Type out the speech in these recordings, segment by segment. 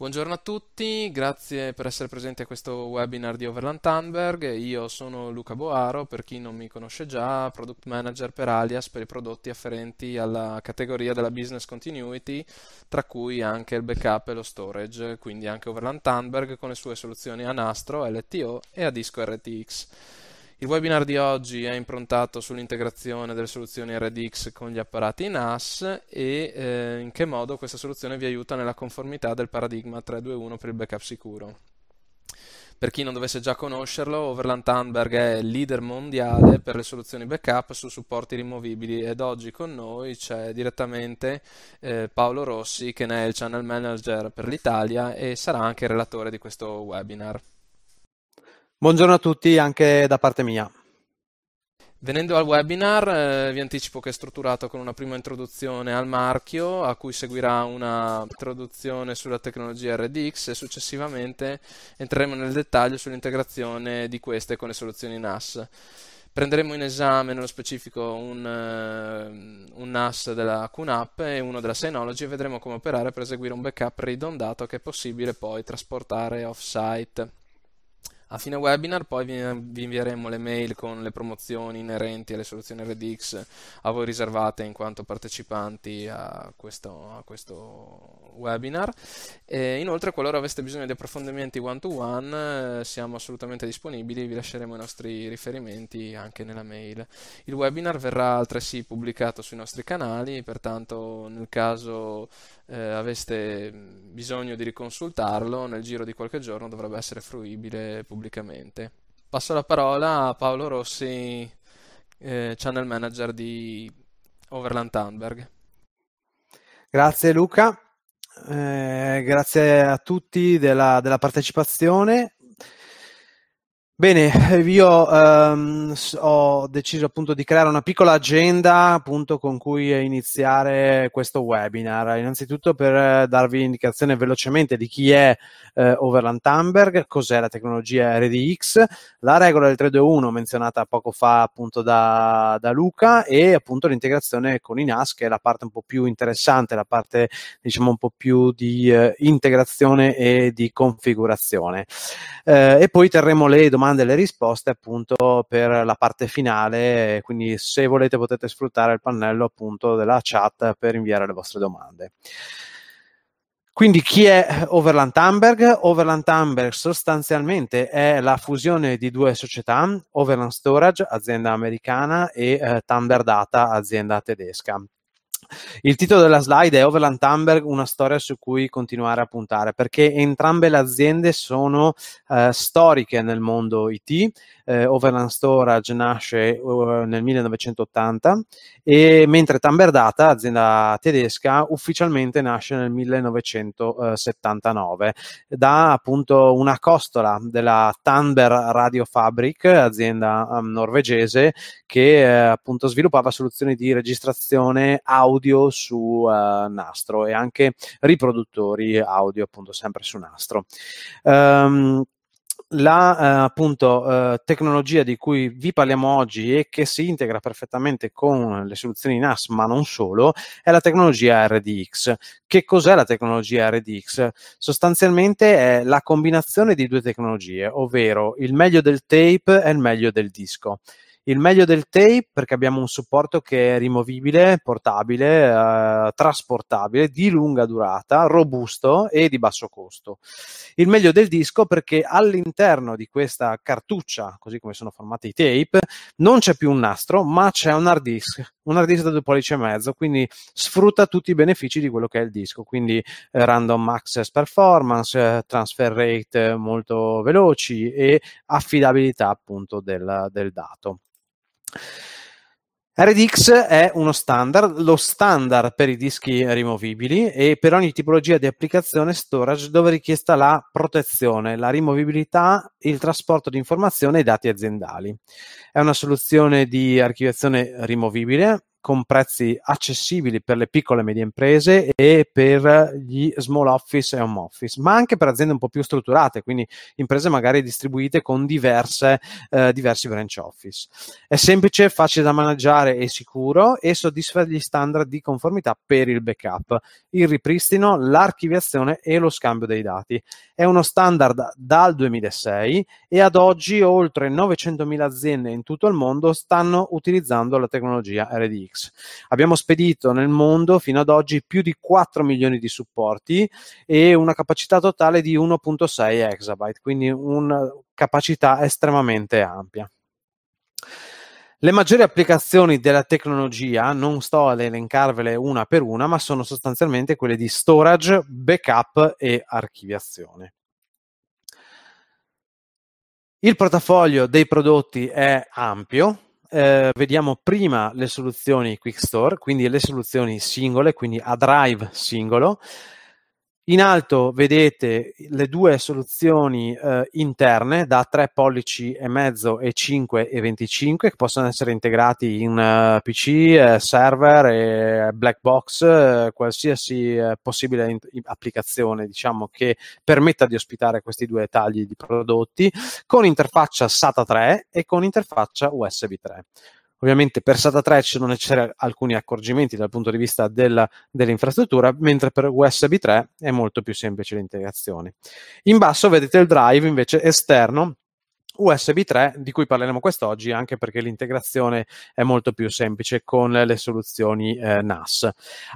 Buongiorno a tutti, grazie per essere presenti a questo webinar di Overland Tandberg. Io sono Luca Boaro, per chi non mi conosce già, product manager per Alias per i prodotti afferenti alla categoria della business continuity, tra cui anche il backup e lo storage, quindi anche Overland Tandberg con le sue soluzioni a nastro, LTO e a disco RTX. Il webinar di oggi è improntato sull'integrazione delle soluzioni RDX con gli apparati NAS e eh, in che modo questa soluzione vi aiuta nella conformità del paradigma 321 per il backup sicuro. Per chi non dovesse già conoscerlo, Overland Thunberg è leader mondiale per le soluzioni backup su supporti rimovibili ed oggi con noi c'è direttamente eh, Paolo Rossi che ne è il channel manager per l'Italia e sarà anche relatore di questo webinar. Buongiorno a tutti anche da parte mia. Venendo al webinar, eh, vi anticipo che è strutturato con una prima introduzione al marchio, a cui seguirà una introduzione sulla tecnologia RDX e successivamente entreremo nel dettaglio sull'integrazione di queste con le soluzioni NAS. Prenderemo in esame nello specifico un, eh, un NAS della QNAP e uno della Synology e vedremo come operare per eseguire un backup ridondato che è possibile poi trasportare off-site. A fine webinar poi vi invieremo le mail con le promozioni inerenti alle soluzioni RDX a voi riservate in quanto partecipanti a questo, a questo webinar. E inoltre, qualora aveste bisogno di approfondimenti one-to-one, -one, eh, siamo assolutamente disponibili, vi lasceremo i nostri riferimenti anche nella mail. Il webinar verrà altresì pubblicato sui nostri canali, pertanto nel caso eh, aveste bisogno di riconsultarlo, nel giro di qualche giorno dovrebbe essere fruibile pubblicamente. Passo la parola a Paolo Rossi, eh, channel manager di Overland Thunberg. Grazie Luca, eh, grazie a tutti della, della partecipazione Bene, eh, io ehm, ho deciso appunto di creare una piccola agenda appunto con cui iniziare questo webinar. Innanzitutto per eh, darvi indicazione velocemente di chi è eh, Overland Hamburg, cos'è la tecnologia RDX, la regola del 321 menzionata poco fa appunto da, da Luca e appunto l'integrazione con i NAS che è la parte un po' più interessante, la parte diciamo un po' più di eh, integrazione e di configurazione. Eh, e poi terremo le domande domande e le risposte appunto per la parte finale, quindi se volete potete sfruttare il pannello appunto della chat per inviare le vostre domande. Quindi chi è Overland Hamburg? Overland Hamburg sostanzialmente è la fusione di due società, Overland Storage, azienda americana, e eh, Thunder Data, azienda tedesca. Il titolo della slide è Overland Thunberg, una storia su cui continuare a puntare, perché entrambe le aziende sono eh, storiche nel mondo IT. Eh, Overland Storage nasce uh, nel 1980 e mentre Thunberg Data, azienda tedesca, ufficialmente nasce nel 1979 da appunto una costola della Thunberg Radio Fabric, azienda um, norvegese che eh, appunto sviluppava soluzioni di registrazione audio audio su uh, Nastro e anche riproduttori audio appunto sempre su Nastro. Um, la eh, appunto, eh, tecnologia di cui vi parliamo oggi e che si integra perfettamente con le soluzioni NAS, ma non solo, è la tecnologia RDX. Che cos'è la tecnologia RDX? Sostanzialmente è la combinazione di due tecnologie, ovvero il meglio del tape e il meglio del disco il meglio del tape perché abbiamo un supporto che è rimovibile, portabile, eh, trasportabile, di lunga durata, robusto e di basso costo. Il meglio del disco perché all'interno di questa cartuccia, così come sono formati i tape, non c'è più un nastro, ma c'è un hard disk, un hard disk da due pollici e mezzo, quindi sfrutta tutti i benefici di quello che è il disco, quindi eh, random access performance, eh, transfer rate molto veloci e affidabilità appunto del, del dato. RDX è uno standard, lo standard per i dischi rimovibili e per ogni tipologia di applicazione storage dove è richiesta la protezione, la rimovibilità, il trasporto di informazioni e dati aziendali. È una soluzione di archiviazione rimovibile con prezzi accessibili per le piccole e medie imprese e per gli small office e home office, ma anche per aziende un po' più strutturate, quindi imprese magari distribuite con diverse, eh, diversi branch office. È semplice, facile da maneggiare e sicuro e soddisfa gli standard di conformità per il backup, il ripristino, l'archiviazione e lo scambio dei dati. È uno standard dal 2006 e ad oggi oltre 900.000 aziende in tutto il mondo stanno utilizzando la tecnologia RDX. X. Abbiamo spedito nel mondo fino ad oggi più di 4 milioni di supporti e una capacità totale di 1.6 exabyte, quindi una capacità estremamente ampia. Le maggiori applicazioni della tecnologia, non sto ad elencarvele una per una, ma sono sostanzialmente quelle di storage, backup e archiviazione. Il portafoglio dei prodotti è ampio, eh, vediamo prima le soluzioni Quick Store, quindi le soluzioni singole, quindi a drive singolo, in alto vedete le due soluzioni eh, interne da 3 pollici e mezzo e 5 e 25 che possono essere integrati in uh, eh, PC, eh, server e black box, eh, qualsiasi eh, possibile in- applicazione diciamo, che permetta di ospitare questi due tagli di prodotti con interfaccia SATA 3 e con interfaccia USB 3. Ovviamente per SATA 3 ci sono necessari alcuni accorgimenti dal punto di vista della, dell'infrastruttura, mentre per USB 3 è molto più semplice l'integrazione. In basso vedete il drive invece esterno USB 3 di cui parleremo quest'oggi anche perché l'integrazione è molto più semplice con le soluzioni eh, NAS.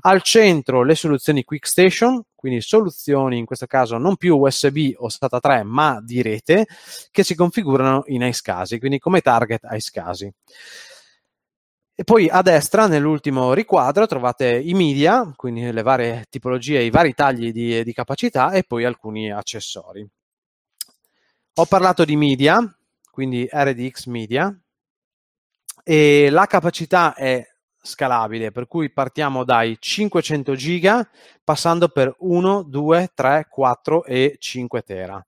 Al centro le soluzioni QuickStation, quindi soluzioni in questo caso non più USB o SATA 3 ma di rete che si configurano in iSCSI, quindi come target iSCSI. E poi a destra, nell'ultimo riquadro, trovate i media, quindi le varie tipologie, i vari tagli di, di capacità e poi alcuni accessori. Ho parlato di media, quindi RDX media, e la capacità è scalabile, per cui partiamo dai 500 giga passando per 1, 2, 3, 4 e 5 tera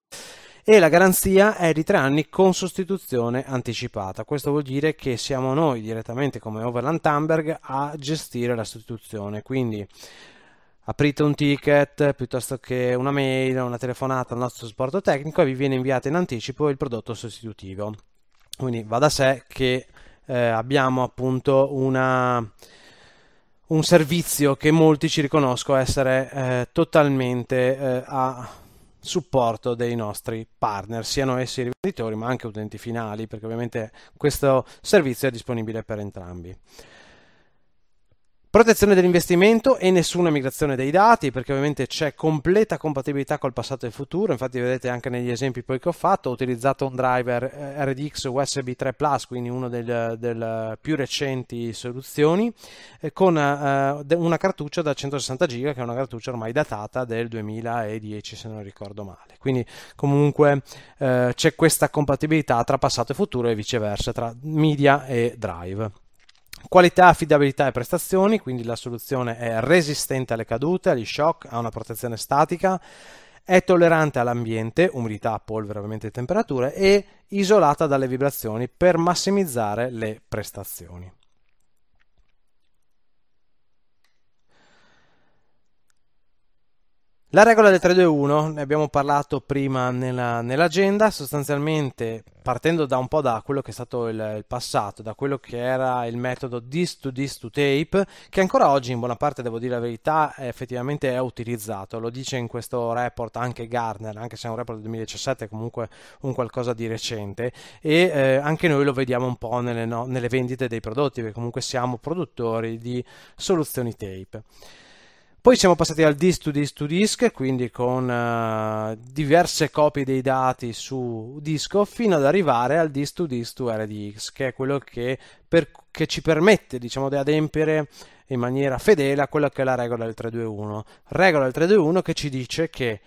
e la garanzia è di tre anni con sostituzione anticipata. Questo vuol dire che siamo noi direttamente come Overland Hamburg a gestire la sostituzione, quindi aprite un ticket piuttosto che una mail, una telefonata al nostro supporto tecnico e vi viene inviato in anticipo il prodotto sostitutivo. Quindi va da sé che eh, abbiamo appunto una un servizio che molti ci riconoscono essere eh, totalmente eh, a supporto dei nostri partner, siano essi rivenditori ma anche utenti finali, perché ovviamente questo servizio è disponibile per entrambi protezione dell'investimento e nessuna migrazione dei dati perché ovviamente c'è completa compatibilità col passato e futuro infatti vedete anche negli esempi poi che ho fatto ho utilizzato un driver eh, RDX USB 3 Plus quindi una delle più recenti soluzioni eh, con eh, una cartuccia da 160 GB che è una cartuccia ormai datata del 2010 se non ricordo male quindi comunque c'è questa compatibilità tra passato e futuro e viceversa tra media e drive Qualità, affidabilità e prestazioni, quindi la soluzione è resistente alle cadute, agli shock, ha una protezione statica, è tollerante all'ambiente, umidità, polvere, ovviamente temperature e isolata dalle vibrazioni per massimizzare le prestazioni. La regola del 3-2-1, ne abbiamo parlato prima nella, nell'agenda, sostanzialmente partendo da un po' da quello che è stato il, il passato, da quello che era il metodo this to this to tape, che ancora oggi in buona parte, devo dire la verità, è effettivamente è utilizzato, lo dice in questo report anche Gardner, anche se è un report del 2017, comunque un qualcosa di recente, e eh, anche noi lo vediamo un po' nelle, no, nelle vendite dei prodotti, perché comunque siamo produttori di soluzioni tape. Poi siamo passati al disk to disk to disk, quindi con uh, diverse copie dei dati su disco, fino ad arrivare al disk to disk to RDX, che è quello che, per, che ci permette diciamo, di adempiere in maniera fedele a quella che è la regola del 321. Regola del 321 che ci dice che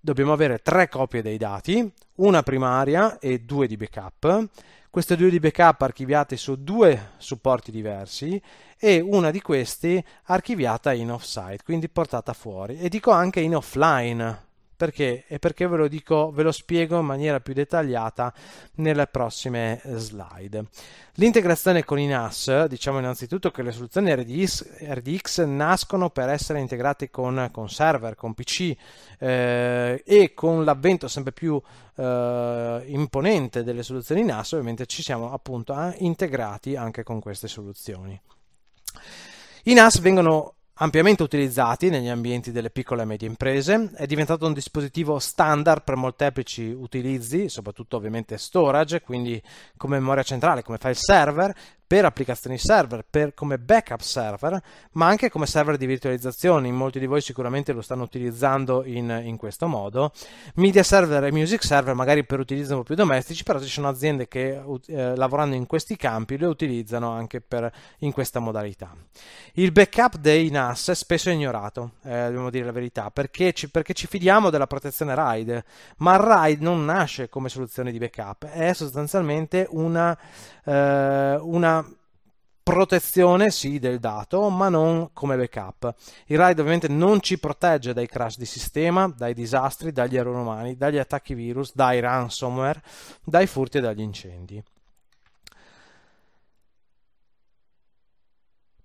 dobbiamo avere tre copie dei dati, una primaria e due di backup queste due di backup archiviate su due supporti diversi e una di queste archiviata in offsite, quindi portata fuori. E dico anche in offline perché? E perché ve lo dico, ve lo spiego in maniera più dettagliata nelle prossime eh, slide. L'integrazione con i NAS, diciamo innanzitutto che le soluzioni RDX, RDX nascono per essere integrate con, con server, con PC eh, e con l'avvento sempre più eh, imponente delle soluzioni NAS, ovviamente ci siamo appunto eh, integrati anche con queste soluzioni. I NAS vengono ampiamente utilizzati negli ambienti delle piccole e medie imprese, è diventato un dispositivo standard per molteplici utilizzi, soprattutto ovviamente storage, quindi come memoria centrale, come file server, per applicazioni server, per, come backup server, ma anche come server di virtualizzazione. In molti di voi sicuramente lo stanno utilizzando in, in questo modo. Media server e music server magari per utilizzi un po' più domestici, però ci sono aziende che eh, lavorando in questi campi lo utilizzano anche per, in questa modalità. Il backup dei NAS è spesso ignorato, eh, dobbiamo dire la verità, perché ci, perché ci fidiamo della protezione RAID, ma RAID non nasce come soluzione di backup, è sostanzialmente una, eh, una protezione sì del dato, ma non come backup. Il RAID ovviamente non ci protegge dai crash di sistema, dai disastri, dagli errori umani, dagli attacchi virus, dai ransomware, dai furti e dagli incendi.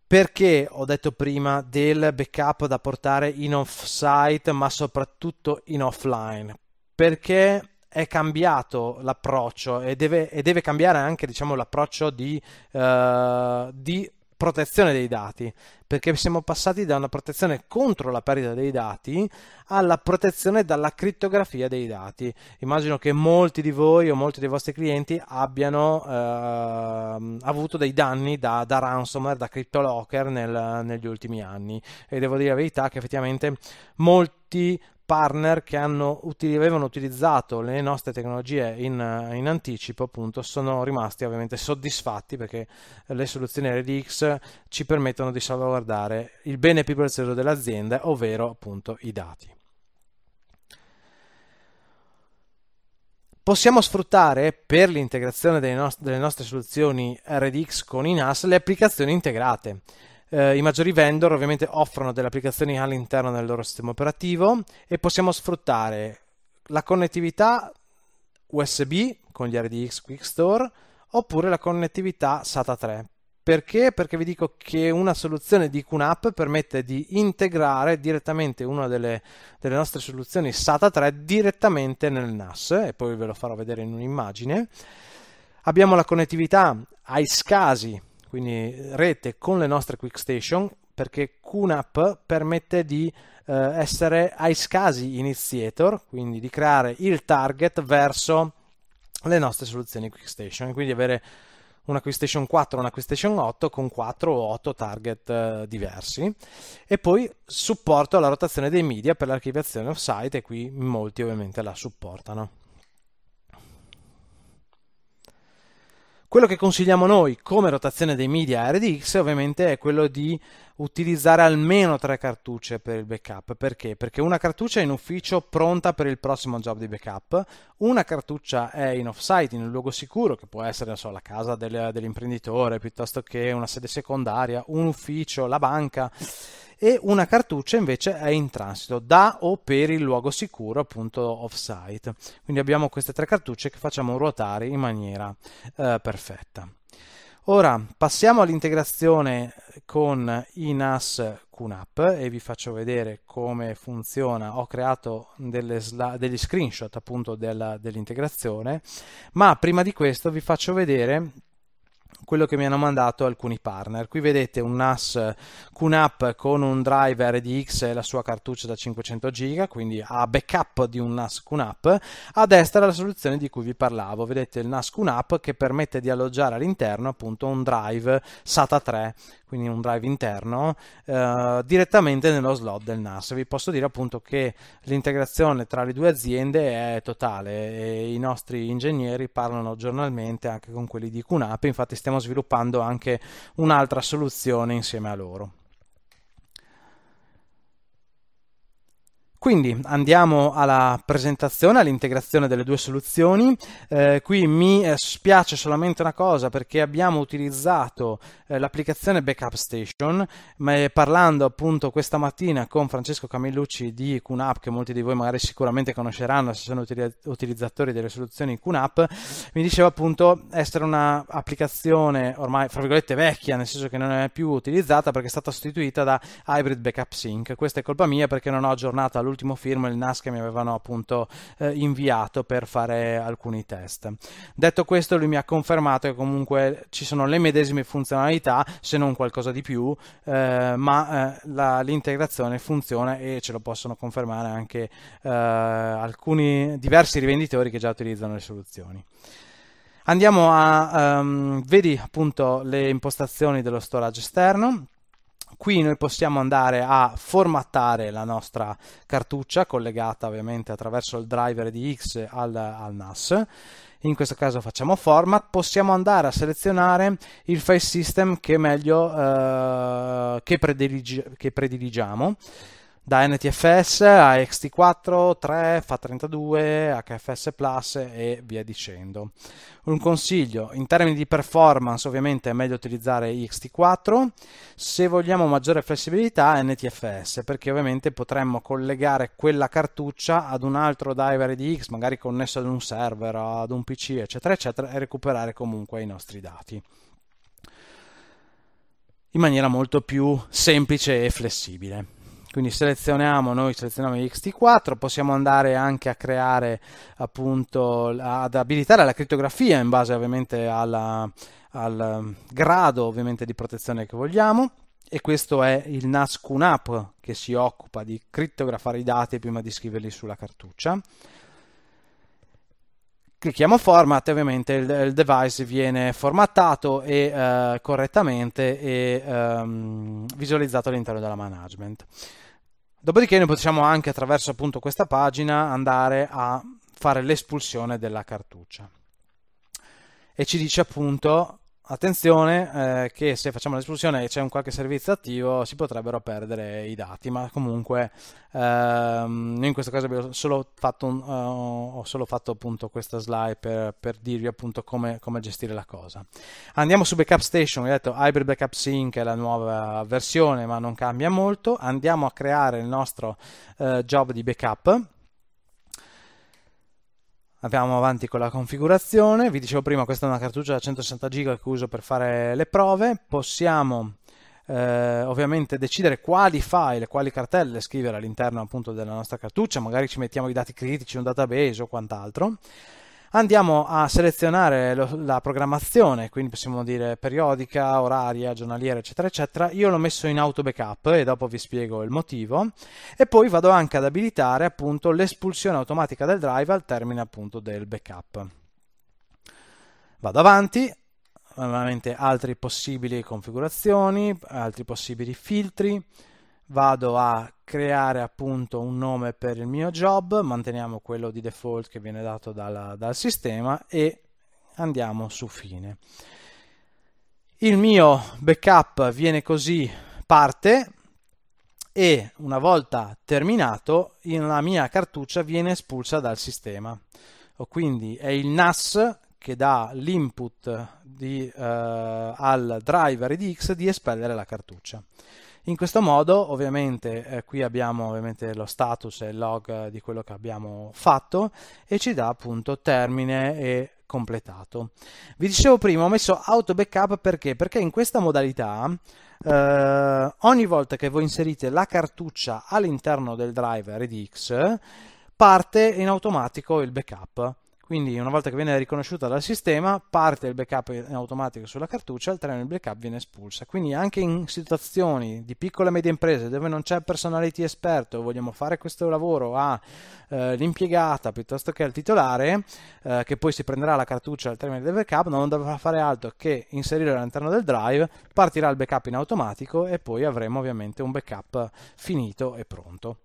Perché ho detto prima del backup da portare in off-site, ma soprattutto in offline? Perché è cambiato l'approccio e deve, e deve cambiare anche diciamo, l'approccio di, uh, di protezione dei dati, perché siamo passati da una protezione contro la perdita dei dati alla protezione dalla criptografia dei dati. Immagino che molti di voi o molti dei vostri clienti abbiano eh, avuto dei danni da, da ransomware, da CryptoLocker nel, negli ultimi anni e devo dire la verità che effettivamente molti partner che hanno, avevano utilizzato le nostre tecnologie in, in, anticipo appunto sono rimasti ovviamente soddisfatti perché le soluzioni RDX ci permettono di salvaguardare il bene più prezioso dell'azienda ovvero appunto i dati. Possiamo sfruttare per l'integrazione delle, no- delle nostre soluzioni RDX con INAS le applicazioni integrate eh, i maggiori vendor ovviamente offrono delle applicazioni all'interno del loro sistema operativo e possiamo sfruttare la connettività USB con gli RDX Quick Store oppure la connettività SATA 3. Perché? Perché vi dico che una soluzione di QNAP permette di integrare direttamente una delle, delle nostre soluzioni SATA 3 direttamente nel NAS e poi ve lo farò vedere in un'immagine. Abbiamo la connettività ai scasi quindi rete con le nostre quick station perché QNAP permette di eh, essere ai scasi iniziator, quindi di creare il target verso le nostre soluzioni quick station, quindi avere una QuickStation 4 e una QuickStation 8 con 4 o 8 target eh, diversi e poi supporto alla rotazione dei media per l'archiviazione offsite e qui molti ovviamente la supportano. Quello che consigliamo noi come rotazione dei media RDX ovviamente è quello di utilizzare almeno tre cartucce per il backup. Perché? Perché una cartuccia è in ufficio pronta per il prossimo job di backup, una cartuccia è in offsite, in un luogo sicuro, che può essere so, la casa del, dell'imprenditore piuttosto che una sede secondaria, un ufficio, la banca e una cartuccia invece è in transito da o per il luogo sicuro appunto off-site. Quindi abbiamo queste tre cartucce che facciamo ruotare in maniera eh, perfetta. Ora passiamo all'integrazione con i NAS QNAP e vi faccio vedere come funziona. Ho creato degli screenshot appunto dell'integrazione, ma prima di questo vi faccio vedere quello che mi hanno mandato alcuni partner. Qui vedete un NAS QNAP con un driver RDX e la sua cartuccia da 500 GB, quindi a backup di un NAS QNAP. A destra la soluzione di cui vi parlavo, vedete il NAS QNAP che permette di alloggiare all'interno appunto un drive SATA 3, quindi un drive interno, eh, direttamente nello slot del NAS. Vi posso dire appunto che l'integrazione tra le due aziende è totale e i nostri ingegneri parlano giornalmente anche con quelli di QNAP, infatti stiamo sviluppando anche un'altra soluzione insieme a loro. Quindi andiamo alla presentazione, all'integrazione delle due soluzioni. Eh, qui mi eh, spiace solamente una cosa perché abbiamo utilizzato eh, l'applicazione Backup Station, ma eh, parlando appunto questa mattina con Francesco Camillucci di QNAP, che molti di voi magari sicuramente conosceranno se sono util utilizzatori delle soluzioni QNAP, mi diceva appunto essere un'applicazione ormai fra virgolette vecchia, nel senso che non è più utilizzata perché è stata sostituita da Hybrid Backup Sync. Questa è colpa mia perché non ho aggiornato all'ultimo l'ultimo film, il NAS che mi avevano appunto eh, inviato per fare alcuni test. Detto questo, lui mi ha confermato che comunque ci sono le medesime funzionalità, se non qualcosa di più, eh, ma eh, la, l'integrazione funziona e ce lo possono confermare anche eh, alcuni diversi rivenditori che già utilizzano le soluzioni. Andiamo a um, vedi appunto le impostazioni dello storage esterno qui noi possiamo andare a formattare la nostra cartuccia collegata ovviamente attraverso il driver di X al, al NAS in questo caso facciamo format, possiamo andare a selezionare il file system che, meglio, eh, che, prediligi- che prediligiamo da NTFS a XT4, 3, FA32, HFS Plus e via dicendo. Un consiglio, in termini di performance ovviamente è meglio utilizzare XT4, se vogliamo maggiore flessibilità NTFS, perché ovviamente potremmo collegare quella cartuccia ad un altro driver di IDX, magari connesso ad un server, ad un PC, eccetera, eccetera, e recuperare comunque i nostri dati in maniera molto più semplice e flessibile quindi selezioniamo noi selezioniamo xt4 possiamo andare anche a creare appunto ad abilitare la crittografia in base ovviamente alla, al grado ovviamente di protezione che vogliamo e questo è il NAS QNAP che si occupa di crittografare i dati prima di scriverli sulla cartuccia clicchiamo format e ovviamente il, il, device viene formattato e, eh, correttamente e ehm, visualizzato all'interno della management. Dopodiché noi possiamo anche attraverso appunto questa pagina andare a fare l'espulsione della cartuccia. E ci dice appunto attenzione eh, che se facciamo l'espulsione e c'è un qualche servizio attivo si potrebbero perdere i dati, ma comunque ehm, in questo caso abbiamo solo fatto, un, uh, ho solo fatto appunto questa slide per, per dirvi appunto come, come, gestire la cosa. Andiamo su Backup Station, ho detto Hybrid Backup Sync è la nuova versione ma non cambia molto, andiamo a creare il nostro uh, job di backup andiamo avanti con la configurazione, vi dicevo prima questa è una cartuccia da 160 giga che uso per fare le prove, possiamo eh, ovviamente decidere quali file, quali cartelle scrivere all'interno appunto della nostra cartuccia, magari ci mettiamo i dati critici, un database o quant'altro andiamo a selezionare lo, la programmazione, quindi possiamo dire periodica, oraria, giornaliera, eccetera, eccetera. Io l'ho messo in auto backup e dopo vi spiego il motivo. E poi vado anche ad abilitare appunto l'espulsione automatica del drive al termine appunto del backup. Vado avanti, ovviamente altre possibili configurazioni, altri possibili filtri vado a creare appunto un nome per il mio job, manteniamo quello di default che viene dato dalla, dal sistema e andiamo su fine. Il mio backup viene così parte e una volta terminato la mia cartuccia viene espulsa dal sistema. Quindi è il NAS che dà l'input eh, al driver di X di espellere la cartuccia. In questo modo, ovviamente, eh, qui abbiamo ovviamente lo status e il log di quello che abbiamo fatto e ci dà appunto termine e completato. Vi dicevo prima, ho messo auto backup perché? Perché in questa modalità eh, ogni volta che voi inserite la cartuccia all'interno del driver RedX parte in automatico il backup. Quindi una volta che viene riconosciuta dal sistema, parte il backup in automatico sulla cartuccia, il treno il backup viene espulsa. Quindi anche in situazioni di piccole e medie imprese dove non c'è personality esperto, vogliamo fare questo lavoro all'impiegata eh, piuttosto che al titolare, eh, che poi si prenderà la cartuccia al termine del backup, non dovrà fare altro che inserire all'interno del drive, partirà il backup in automatico e poi avremo ovviamente un backup finito e pronto.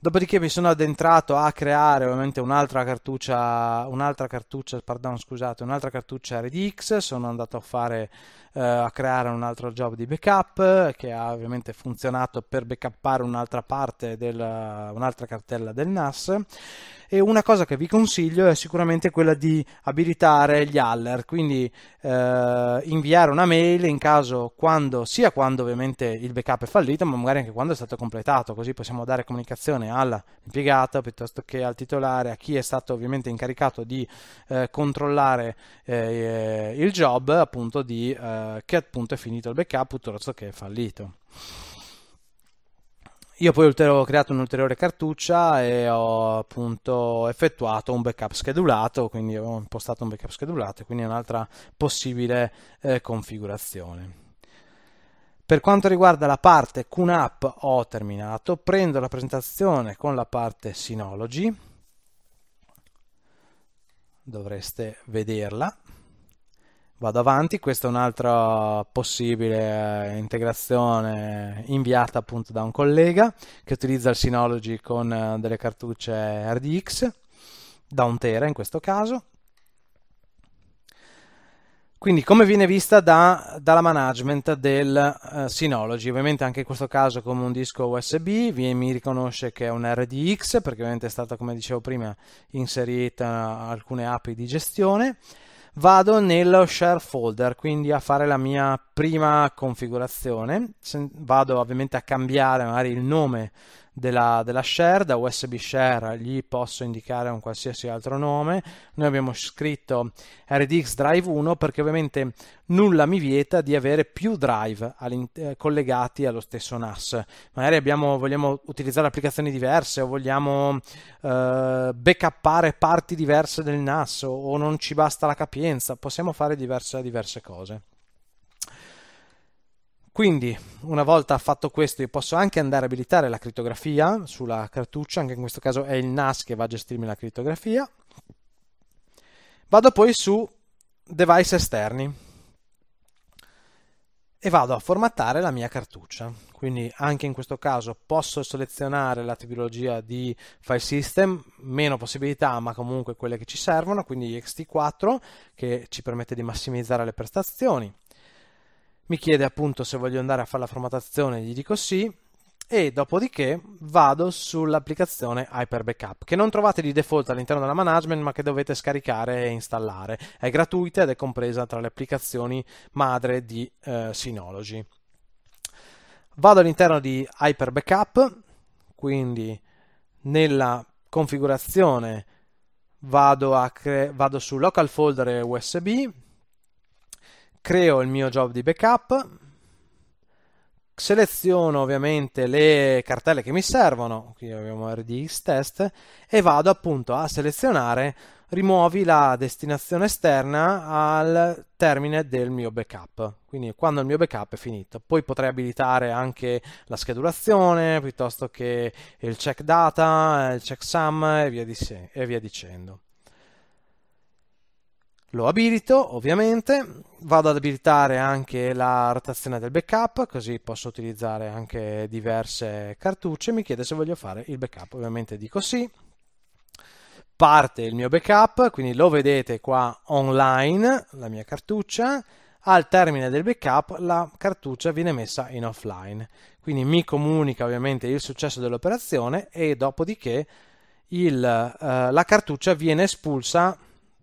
Dopodiché mi sono addentrato a creare ovviamente un'altra cartuccia, un'altra cartuccia, pardon, scusate, un'altra cartuccia RedX, sono andato a fare eh, a creare un altro job di backup che ha ovviamente funzionato per backuppare un'altra parte, del, un'altra cartella del NAS e una cosa che vi consiglio è sicuramente quella di abilitare gli alert, quindi eh, inviare una mail in caso quando, sia quando ovviamente il backup è fallito, ma magari anche quando è stato completato, così possiamo dare comunicazione all'impiegato piuttosto che al titolare, a chi è stato ovviamente incaricato di eh, controllare eh, il job, appunto di eh, eh, che appunto è finito il backup piuttosto che è fallito. Io poi ho creato un'ulteriore cartuccia e ho appunto effettuato un backup schedulato, quindi ho impostato un backup schedulato, quindi è un'altra possibile eh, configurazione. Per quanto riguarda la parte QNAP ho terminato, prendo la presentazione con la parte Synology, dovreste vederla vado avanti. Questa è un'altra possibile eh, integrazione inviata appunto da un collega che utilizza il Synology con eh, delle cartucce RDX da un tera in questo caso. Quindi come viene vista da, dalla management del uh, Synology, ovviamente anche in questo caso come un disco USB, vi, mi riconosce che è un RDX perché ovviamente è stata come dicevo prima inserita alcune app di gestione vado nello share folder, quindi a fare la mia prima configurazione, vado ovviamente a cambiare magari il nome della, della share, da USB share gli posso indicare un qualsiasi altro nome, noi abbiamo scritto RDX Drive 1 perché ovviamente nulla mi vieta di avere più drive eh, collegati allo stesso NAS, magari abbiamo, vogliamo utilizzare applicazioni diverse o vogliamo eh, backuppare parti diverse del NAS o, non ci basta la capienza, possiamo fare diverse, diverse cose. Quindi, una volta fatto questo, io posso anche andare a abilitare la crittografia sulla cartuccia, anche in questo caso è il NAS che va a gestirmi la crittografia. Vado poi su device esterni e vado a formattare la mia cartuccia. Quindi anche in questo caso posso selezionare la tipologia di file system, meno possibilità, ma comunque quelle che ci servono, quindi XT4 che ci permette di massimizzare le prestazioni mi chiede appunto se voglio andare a fare la formattazione, gli dico sì e dopodiché vado sull'applicazione Hyper Backup che non trovate di default all'interno della management ma che dovete scaricare e installare. È gratuita ed è compresa tra le applicazioni madre di eh, Synology. Vado all'interno di Hyper Backup, quindi nella configurazione vado, cre- vado su local folder USB, creo il mio job di backup, seleziono ovviamente le cartelle che mi servono, qui abbiamo RDX test, e vado appunto a selezionare rimuovi la destinazione esterna al termine del mio backup, quindi quando il mio backup è finito. Poi potrei abilitare anche la schedulazione, piuttosto che il check data, il check sum e via, di se- e via dicendo lo abilito ovviamente, vado ad abilitare anche la rotazione del backup, così posso utilizzare anche diverse cartucce, mi chiede se voglio fare il backup, ovviamente dico sì, parte il mio backup, quindi lo vedete qua online, la mia cartuccia, al termine del backup la cartuccia viene messa in offline, quindi mi comunica ovviamente il successo dell'operazione e dopodiché il, eh, la cartuccia viene espulsa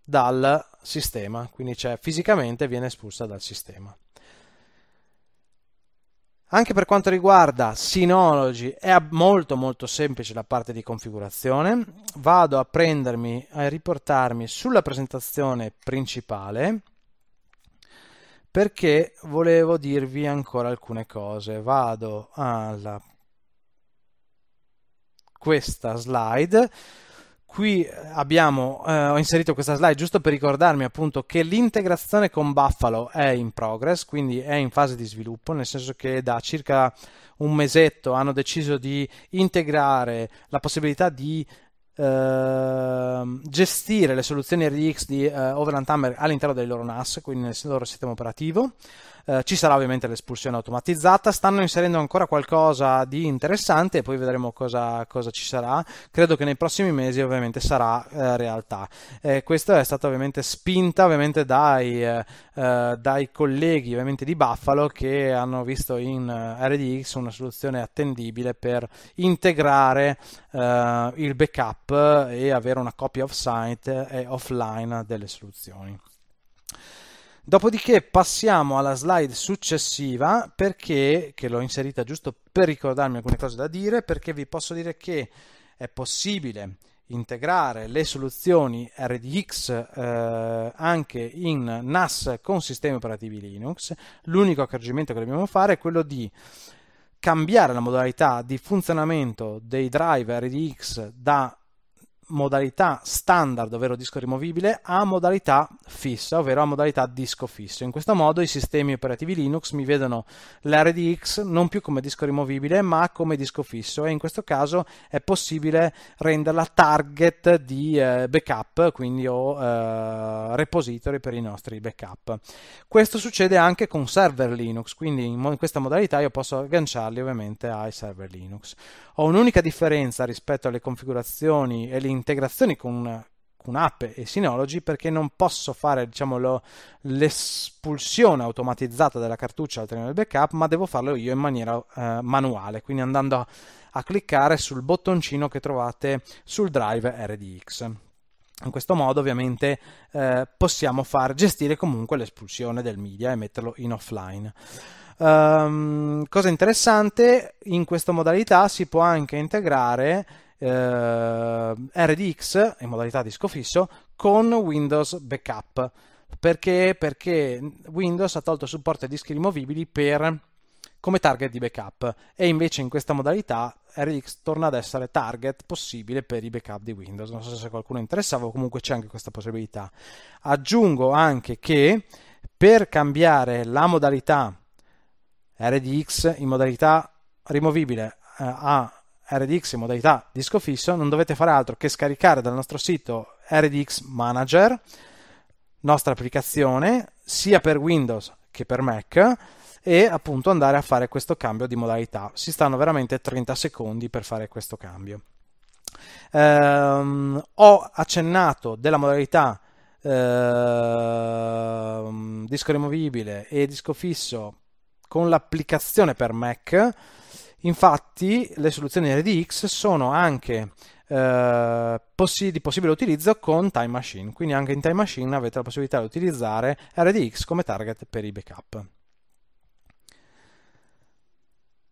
dal sistema, quindi cioè, fisicamente viene espulsa dal sistema. Anche per quanto riguarda Synology è molto molto semplice la parte di configurazione, vado a prendermi, e riportarmi sulla presentazione principale perché volevo dirvi ancora alcune cose. Vado a questa slide qui eh, abbiamo, eh, ho inserito questa slide giusto per ricordarmi appunto che l'integrazione con Buffalo è in progress, quindi è in fase di sviluppo, nel senso che da circa un mesetto hanno deciso di integrare la possibilità di ehm, gestire le soluzioni RDX di eh, Overland Hammer all'interno dei loro NAS, quindi nel loro sistema operativo. Eh, ci sarà ovviamente l'espulsione automatizzata, stanno inserendo ancora qualcosa di interessante e poi vedremo cosa, cosa ci sarà, credo che nei prossimi mesi ovviamente sarà eh, realtà. Eh, questa è stata ovviamente spinta ovviamente dai, eh, eh, dai colleghi ovviamente di Buffalo che hanno visto in RDX una soluzione attendibile per integrare il backup e avere una copia off-site e offline delle soluzioni. Dopodiché passiamo alla slide successiva perché, che l'ho inserita giusto per ricordarmi alcune cose da dire, perché vi posso dire che è possibile integrare le soluzioni RDX eh, anche in NAS con sistemi operativi Linux. L'unico accorgimento che dobbiamo fare è quello di cambiare la modalità di funzionamento dei driver RDX da modalità standard, ovvero disco rimovibile, a modalità fissa, ovvero a modalità disco fisso. In questo modo i sistemi operativi Linux mi vedono l'RDX non più come disco rimovibile, ma come disco fisso e in questo caso è possibile renderla target di eh, backup, quindi o eh, repository per i nostri backup. Questo succede anche con server Linux, quindi in, in questa modalità io posso agganciarli ovviamente ai server Linux. Ho un'unica differenza rispetto alle configurazioni e l'interno integrazioni con, con app e Synology perché non posso fare diciamo, lo, l'espulsione automatizzata della cartuccia al termine del backup, ma devo farlo io in maniera eh, manuale, quindi andando a, a cliccare sul bottoncino che trovate sul drive RDX. In questo modo ovviamente eh, possiamo far gestire comunque l'espulsione del media e metterlo in offline. Um, cosa interessante, in questa modalità si può anche integrare eh, RDX in modalità disco fisso con Windows Backup. Perché? Perché Windows ha tolto supporto a dischi rimovibili per, come target di backup e invece in questa modalità RDX torna ad essere target possibile per i backup di Windows. Non so se qualcuno interessava, comunque c'è anche questa possibilità. Aggiungo anche che per cambiare la modalità RDX in modalità rimovibile eh, a RDX in modalità disco fisso, non dovete fare altro che scaricare dal nostro sito RDX Manager, nostra applicazione, sia per Windows che per Mac e appunto andare a fare questo cambio di modalità. Si stanno veramente 30 secondi per fare questo cambio. Ehm, ho accennato della modalità ehm, disco rimovibile e disco fisso con l'applicazione per Mac Infatti le soluzioni RDX sono anche eh, possi- di possibile utilizzo con Time Machine, quindi anche in Time Machine avete la possibilità di utilizzare RDX come target per i backup.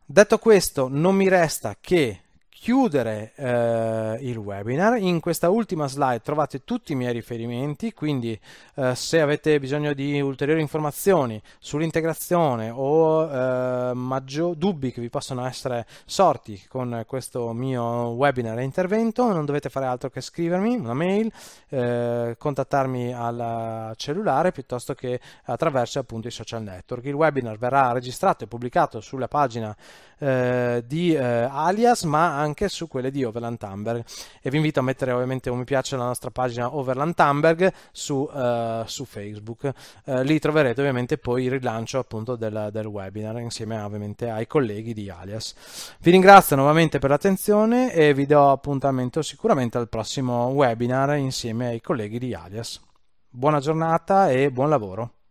Detto questo, non mi resta che chiudere eh, il webinar. In questa ultima slide trovate tutti i miei riferimenti, quindi eh, se avete bisogno di ulteriori informazioni sull'integrazione o eh, maggior, dubbi che vi possono essere sorti con questo mio webinar e intervento, non dovete fare altro che scrivermi una mail, eh, contattarmi al cellulare piuttosto che attraverso appunto i social network. Il webinar verrà registrato e pubblicato sulla pagina eh, di eh, Alias, ma anche anche su quelle di Overland Hamburg. E vi invito a mettere ovviamente un mi piace alla nostra pagina Overland Hamburg su, uh, su Facebook. Uh, lì troverete ovviamente poi il rilancio appunto del, del webinar insieme ovviamente ai colleghi di Alias. Vi ringrazio nuovamente per l'attenzione e vi do appuntamento sicuramente al prossimo webinar insieme ai colleghi di Alias. Buona giornata e buon lavoro.